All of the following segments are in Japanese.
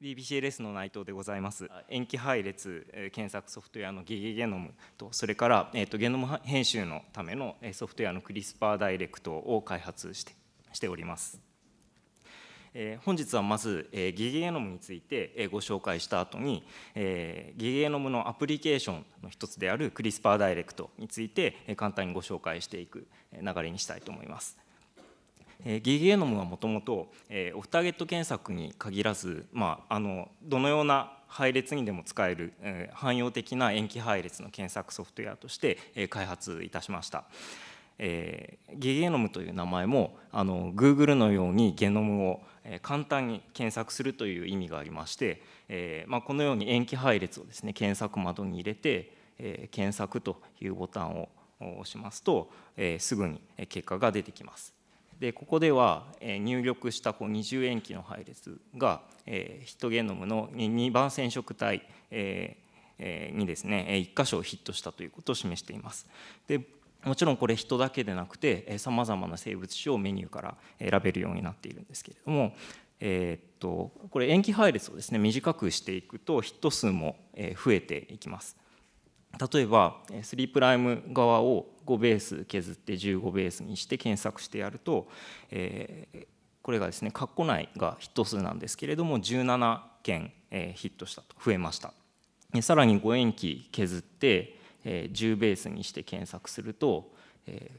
BBCLS の内藤でございます。延期配列、え検索ソフトウェアのゲゲゲノムと、それから、えーと、ゲノム編集のための、えソフトウェアのクリスパーダイレクトを開発してしております。えー、本日はまず、えー、ゲゲゲノムについて、えご紹介した後に、えー、ゲゲゲノムのアプリケーションの一つであるクリスパーダイレクトについて、え簡単にご紹介していく流れにしたいと思います。えギゲノムはもともとオフターゲット検索に限らず、まあ、あのどのような配列にでも使える、え汎用的な延期配列の検索ソフトウェアとして、え開発いたしました。えー、ゲゲノムという名前もあの Google のようにゲノムを簡単に検索するという意味がありまして、えーまあ、このように延期配列をですね検索窓に入れて、えー、検索というボタンを押しますと、えー、すぐに結果が出てきます。でここでは入力したこう塩基の配列がヒットゲノムの2番染色体にですね1箇所ヒットしたということを示しています。でもちろんこれ人だけでなくてさまざまな生物種をメニューから選べるようになっているんですけれども、えー、っとこれ塩基配列をですね短くしていくとヒット数も増えていきます。例えば3プライム側を5ベース削って15ベースにして検索してやると、えー、これがですね括弧内がヒット数なんですけれども17件、えヒットしたと増えましたさらに5円期削って、え10ベースにして検索すると、え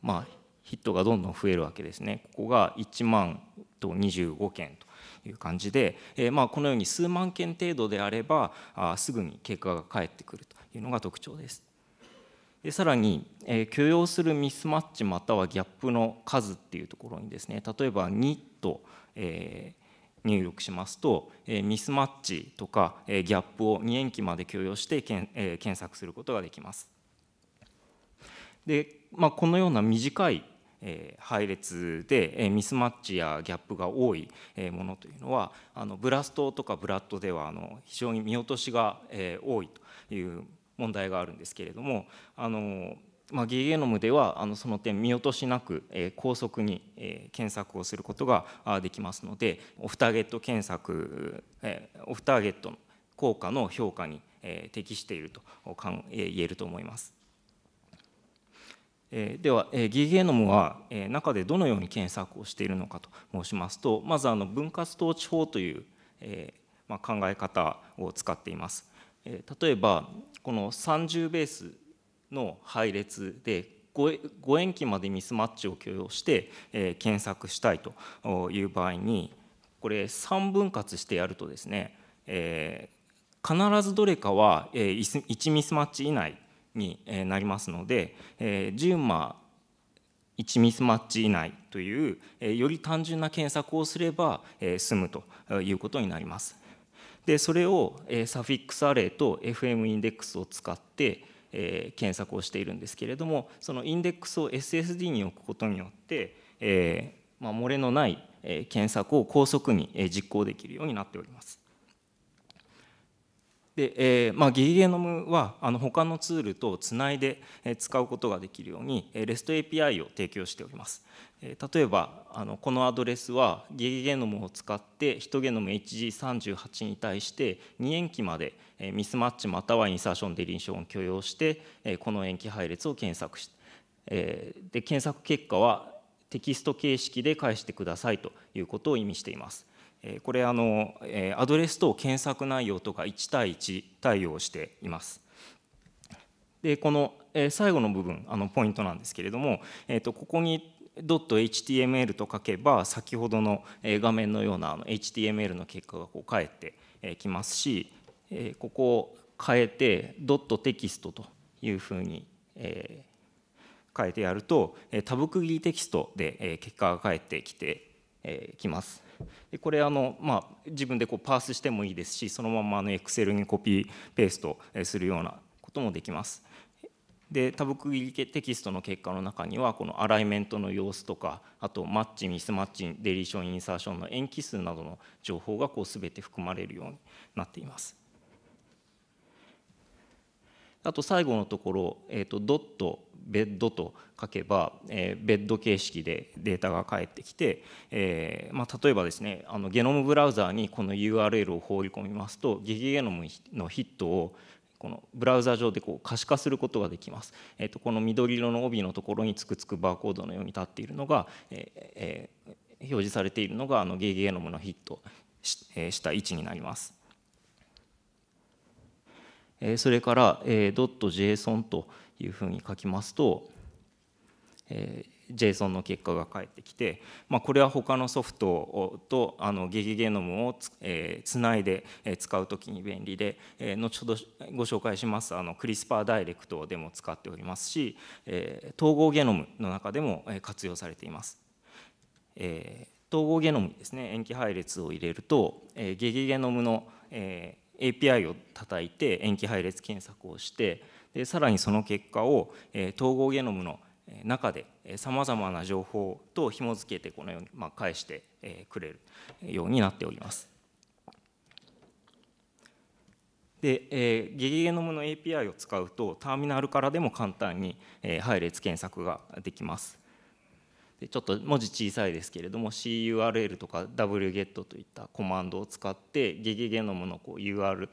まあヒットがどんどん増えるわけですねここが1万と25件という感じで、えまあ、このように数万件程度であればあすぐに結果が返ってくるというのが特徴です。でさらに、え許容するミスマッチまたはギャップの数っていうところにですね例えば2と、えー入力しますと、えミスマッチとか、えギャップを2円期まで許容してけん、え検索することができます。でまあ、このような短いえ配列で、えミスマッチやギャップが多い、えものというのはあのブラストとかブラッドではあの非常に見落としが、え多いという問題があるんですけれどもあの、まあ、ゲゲノムではあのその点見落としなく、え高速に、え検索をすることができますのでオフターゲット検索、えオフターゲットの効果の評価に、え適していると言えると思います。えでは、えー、ギーゲノムは、えー、中でどのように検索をしているのかと申しますとまずあの分割統治法という、えー、まあ、考え方を使っています、え例えばこの30ベースの配列で 5, 5円期までミスマッチを許容して、え検索したいという場合にこれ3分割してやるとですね、え必ずどれかは1ミスマッチ以内になりますので10マ1ミスマッチ以内というより単純な検索をすれば済むということになります。でそれをサフィックスアレイと FM インデックスを使って検索をしているんですけれどもそのインデックスを SSD に置くことによって、えまあ、漏れのない検索を高速に実行できるようになっております。で、えーまあ、ゲゲゲノムはあの他のツールとつないで使うことができるように REST API を提供しております。例えばあのこのアドレスはゲゲゲノムを使ってヒトゲノム HG38 に対して2延期までミスマッチまたはインサーションデリンションを許容してこの延期配列を検索してで検索結果はテキスト形式で返してくださいということを意味しています。これあの、アドレス等検索内容とか1対1対応しています。でこの最後の部分あのポイントなんですけれども、えー、とここに .html と書けば先ほどの画面のようなあの HTML の結果がこう返ってきますしここを変えて .text というふうに変えてやるとタブ区切りテキストで結果が返ってきてきます。でこれあの、まあ、自分でこうパースしてもいいですしそのままの Excel にコピーペーストするようなこともできます。で多目切りテキストの結果の中にはこのアライメントの様子とかあとマッチミスマッチデリションインサーションの延期数などの情報がこう全て含まれるようになっています。あと最後のところ、えーと、ドットベッドと書けば、えー、ベッド形式でデータが返ってきて、えーまあ、例えばですねあのゲノムブラウザーにこの URL を放り込みますとゲゲゲノムのヒットをこのブラウザ上でこう可視化することができます、えーと、とこの緑色の帯のところにつくつくバーコードのように立っているのが、えーえー、表示されているのがあのゲゲゲノムのヒットし,、えー、した位置になりますえそれから、え .json というふうに書きますと、え JSON の結果が返ってきて、まあ、これは他のソフトとあのゲゲゲノムをつ,、えつないで使うときに便利で、え後ほどご紹介しますあのクリスパーダイレクトでも使っておりますし、え統合ゲノムの中でも活用されています。え統合ゲノムにですね塩基配列を入れると、えゲゲゲノムの、え API を叩いて延期配列検索をしてでさらにその結果を、え統合ゲノムの中でさまざまな情報と紐付けてこのように、ま返してくれるようになっております。で、えゲゲゲノムの API を使うとターミナルからでも簡単に、え配列検索ができます。でちょっと文字小さいですけれども CURL とか wget といったコマンドを使ってゲゲゲノムのこう URL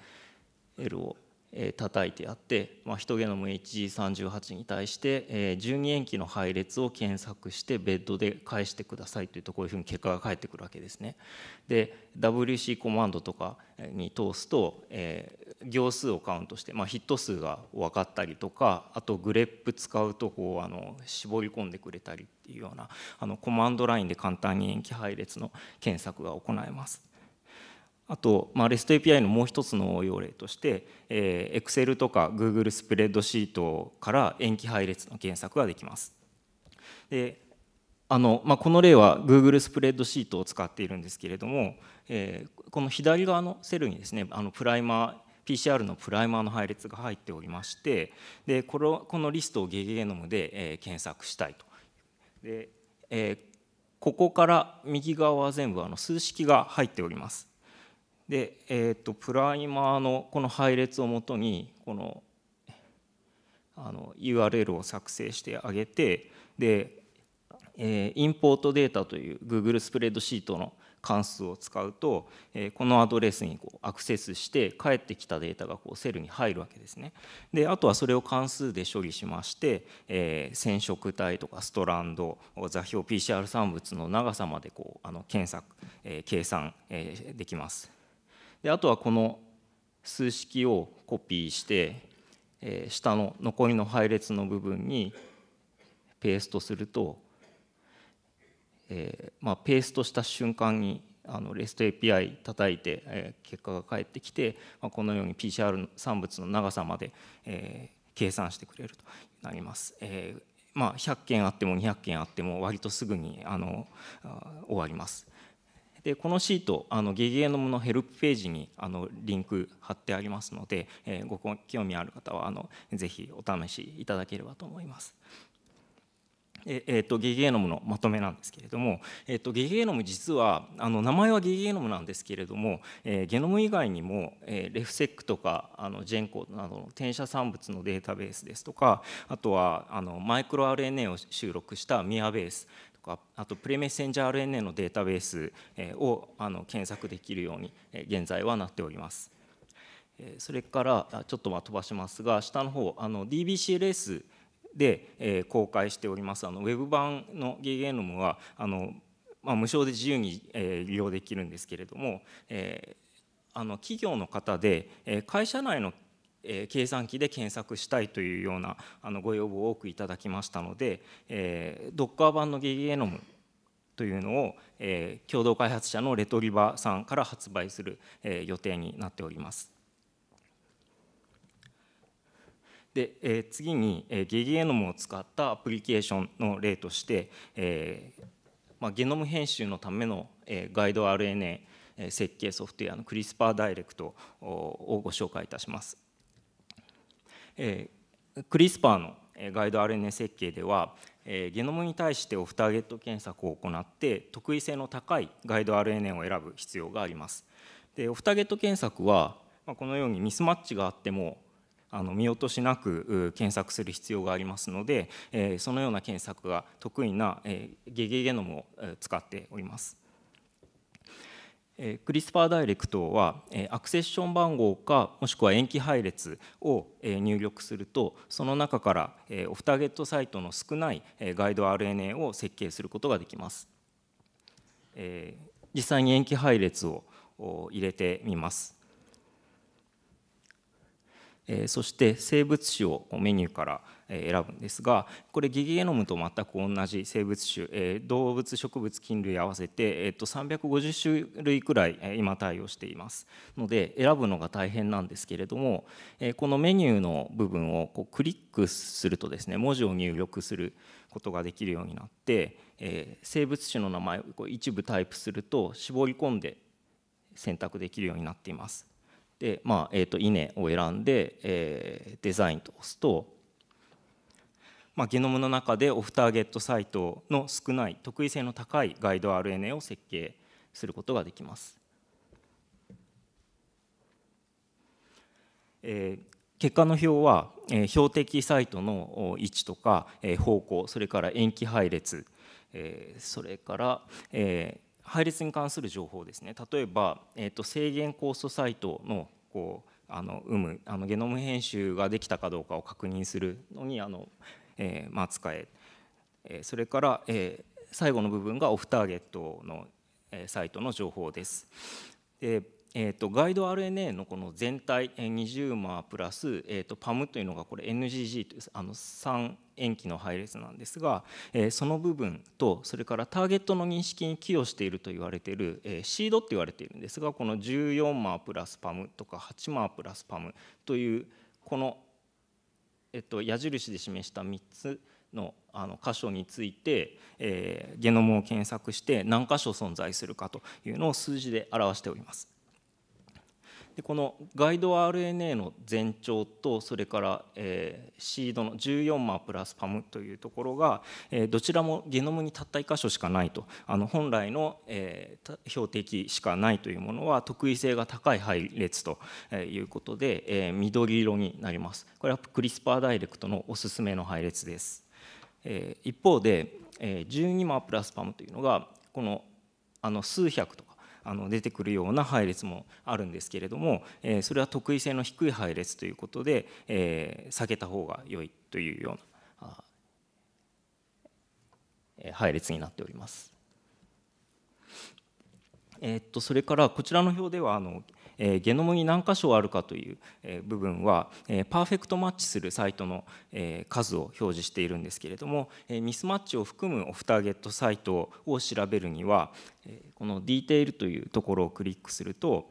をえ叩いてやって、まあ、ヒトゲノム HG38 に対して、え12塩基の配列を検索してベッドで返してくださいというとこういうふうに結果が返ってくるわけですね。で WC コマンドとかに通すと、えー、行数をカウントして、まあ、ヒット数が分かったりとかあとグレップ使うとこうあの絞り込んでくれたりっていうようなあのコマンドラインで簡単に塩基配列の検索が行えます。あと、まあ、REST API のもう一つの応用例として、えー、Excel とか Google スプレッドシートから延期配列の検索ができます。であのまあ、この例は Google スプレッドシートを使っているんですけれども、えー、この左側のセルにですねあのプライマー PCR のプライマーの配列が入っておりましてでこのこのリストをゲゲゲノムで、えー、検索したいと。でえー、ここから右側は全部あの数式が入っております。で、えーと、プライマーのこの配列をもとにこのあの URL を作成してあげてで、えー、インポートデータという Google スプレッドシートの関数を使うと、えー、このアドレスにこうアクセスして返ってきたデータがこうセルに入るわけですね。であとはそれを関数で処理しまして、えー、染色体とかストランド座標 PCR 産物の長さまでこうあの検索、えー、計算、えー、できます。であとはこの数式をコピーして、えー、下の残りの配列の部分にペーストすると、えー、まあ、ペーストした瞬間にあの REST API 叩いて、えー、結果が返ってきて、まあ、このように PCR 産物の長さまで、え計算してくれるとなります。えまあ、100件あっても200件あっても割とすぐにあの終わります。でこのシートあのゲゲノムのヘルプページにあのリンク貼ってありますので、えー、ご興味ある方はあのぜひお試しいただければと思います。ええーと、ゲゲノムのまとめなんですけれども、えーと、とゲゲノム実はあの名前はゲゲノムなんですけれども、えー、ゲノム以外にも、えー、レフセックとかあのジェンコなどの転写産物のデータベースですとかあとはあのマイクロ RNA を収録したミアベースかあとプレメッセンジャー RNA のデータベースをあの検索できるように現在はなっております。それからちょっと飛ばしますが下の方あの DBCLS で公開しておりますあのウェブ版の g ゲノムはあの、まあ、無償で自由に利用できるんですけれども、あの企業の方で会社内のえ計算機で検索したいというようなあのご要望を多くいただきましたので、えー、Docker 版のゲゲゲノムというのを、えー、共同開発者のレトリバーさんから発売する、えー、予定になっております。で、えー、次に、えー、ゲゲゲノムを使ったアプリケーションの例として、えーまあ、ゲノム編集のための、えー、ガイド RNA 設計ソフトウェアのクリスパーダイレクトをご紹介いたします。えー、クリスパーのガイド RNA 設計では、えー、ゲノムに対してオフターゲット検索を行って特異性の高いガイド RNA を選ぶ必要がありますでオフターゲット検索は、まあ、このようにミスマッチがあってもあの見落としなく検索する必要がありますので、えー、そのような検索が得意な、えー、ゲゲゲノムを使っておりますクリスパーダイレクトはアクセッション番号かもしくは延期配列を入力するとその中からオフターゲットサイトの少ないガイド RNA を設計することができます実際に延期配列を入れてみますえそして生物種をメニューから選ぶんですがこれギゲノムと全く同じ生物種、え動物植物菌類合わせて、えと350種類くらい今対応していますので選ぶのが大変なんですけれども、えこのメニューの部分をこうクリックするとですね文字を入力することができるようになって、え生物種の名前を一部タイプすると絞り込んで選択できるようになっています。で、まあえー、と稲を選んで、えー、デザインと押すと、まあ、ゲノムの中でオフターゲットサイトの少ない特異性の高いガイド RNA を設計することができます。えー、結果の表は、え標的サイトの位置とか、え方向それから塩基配列、えそれから、えー配列に関する情報ですね例えば、えーと、制限コ酵素サイトのこうあの有無あのゲノム編集ができたかどうかを確認するのにあの、えー、まあ、使ええー、それから、えー、最後の部分がオフターゲットの、えサイトの情報です。でえーと、ガイド RNA のこの全体20マープラス、えーと、パムというのがこれ NGG というあの3塩基の配列なんですが、えー、その部分とそれからターゲットの認識に寄与していると言われている、えー、シードって言われているんですがこの14マープラスパムとか8マープラスパムというこの、えーと、と矢印で示した3つのあの箇所について、えー、ゲノムを検索して何箇所存在するかというのを数字で表しております。でこのガイド RNA の全長とそれから、えー、シードの14マープラスパムというところが、えー、どちらもゲノムにたった1箇所しかないとあの本来の、えー、標的しかないというものは特異性が高い配列ということで、えー、緑色になりますこれはクリスパーダイレクトのおすすめの配列です、えー、一方で、えー、12マープラスパムというのがこのあの数百とかあの出てくるような配列もあるんですけれども、えそれは特異性の低い配列ということで、え避けた方が良いというような配列になっております。えっとそれからこちらの表ではあのゲノムに何箇所あるかという、部分は、パーフェクトマッチするサイトの、数を表示しているんですけれども、ミスマッチを含むオフターゲットサイトを調べるには、このディテールというところをクリックすると、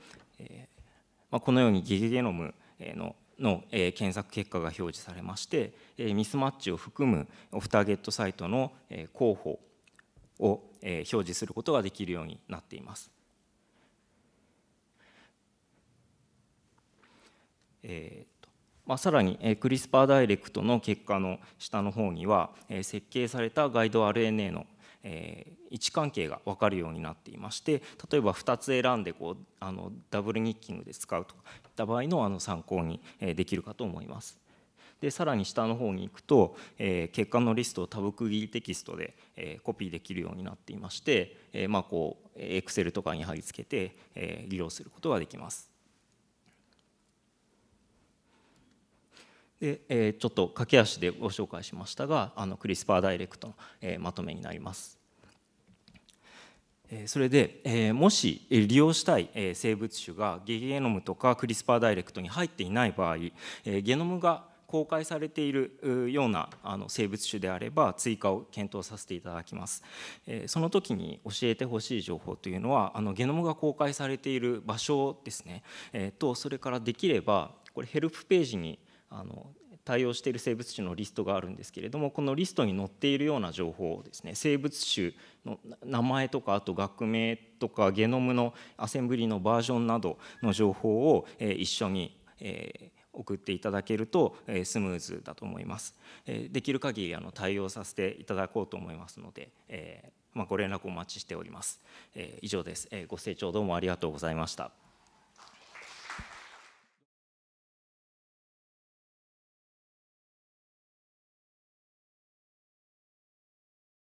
このようにギゲゲノムのの、検索結果が表示されまして、ミスマッチを含むオフターゲットサイトの、候補を、表示することができるようになっています。えーとまあ、さらに、えー、クリスパーダイレクトの結果の下の方には、えー、設計されたガイド RNA の、えー、位置関係が分かるようになっていまして例えば2つ選んでこうあのダブルニッキングで使うといった場合のあの参考に、えー、できるかと思います。でさらに下の方に行くと、えー、結果のリストをタブ区切りテキストで、えー、コピーできるようになっていまして、えー、まあこう Excel とかに貼り付けて、えー、利用することができます。で、えー、ちょっと駆け足でご紹介しましたがあのクリスパーダイレクトの、えー、まとめになります。それで、えー、もし利用したい生物種がゲゲノムとかクリスパーダイレクトに入っていない場合、えー、ゲノムが公開されているようなあの生物種であれば追加を検討させていただきます。その時に教えてほしい情報というのはあのゲノムが公開されている場所ですね、えー、とそれからできればこれヘルプページにあの対応している生物種のリストがあるんですけれどもこのリストに載っているような情報をですね生物種の名前とかあと学名とかゲノムのアセンブリのバージョンなどの情報を、え一緒に、え送っていただけると、えスムーズだと思います、えできる限りあり対応させていただこうと思いますので、えまあ、ご連絡お待ちしております、え以上です、えご清聴どうもありがとうございました